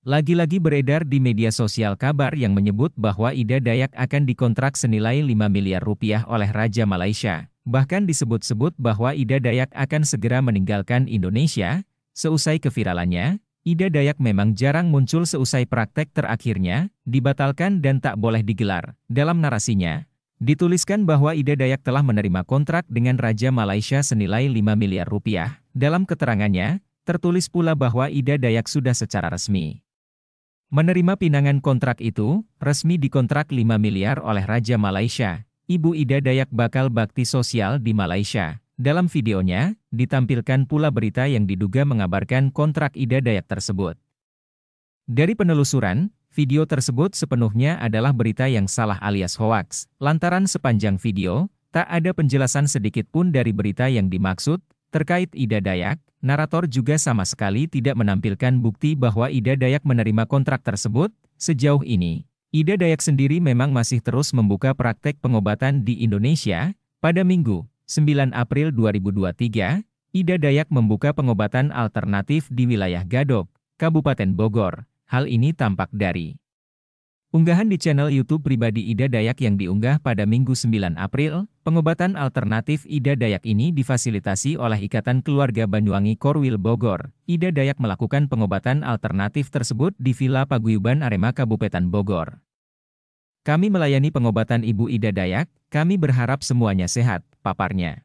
Lagi-lagi beredar di media sosial kabar yang menyebut bahwa Ida Dayak akan dikontrak senilai 5 miliar rupiah oleh Raja Malaysia. Bahkan disebut-sebut bahwa Ida Dayak akan segera meninggalkan Indonesia. Seusai keviralannya, Ida Dayak memang jarang muncul seusai praktek terakhirnya, dibatalkan dan tak boleh digelar. Dalam narasinya, dituliskan bahwa Ida Dayak telah menerima kontrak dengan Raja Malaysia senilai 5 miliar rupiah. Dalam keterangannya, tertulis pula bahwa Ida Dayak sudah secara resmi Menerima pinangan kontrak itu, resmi dikontrak 5 miliar oleh Raja Malaysia, Ibu Ida Dayak bakal bakti sosial di Malaysia. Dalam videonya, ditampilkan pula berita yang diduga mengabarkan kontrak Ida Dayak tersebut. Dari penelusuran, video tersebut sepenuhnya adalah berita yang salah alias hoaks. Lantaran sepanjang video, tak ada penjelasan sedikit pun dari berita yang dimaksud, Terkait Ida Dayak, narator juga sama sekali tidak menampilkan bukti bahwa Ida Dayak menerima kontrak tersebut. Sejauh ini, Ida Dayak sendiri memang masih terus membuka praktek pengobatan di Indonesia. Pada Minggu, 9 April 2023, Ida Dayak membuka pengobatan alternatif di wilayah Gadok, Kabupaten Bogor. Hal ini tampak dari Unggahan di channel YouTube pribadi Ida Dayak yang diunggah pada Minggu 9 April, pengobatan alternatif Ida Dayak ini difasilitasi oleh Ikatan Keluarga Banyuwangi Korwil Bogor. Ida Dayak melakukan pengobatan alternatif tersebut di Villa Paguyuban Arema Kabupaten Bogor. Kami melayani pengobatan Ibu Ida Dayak, kami berharap semuanya sehat, paparnya.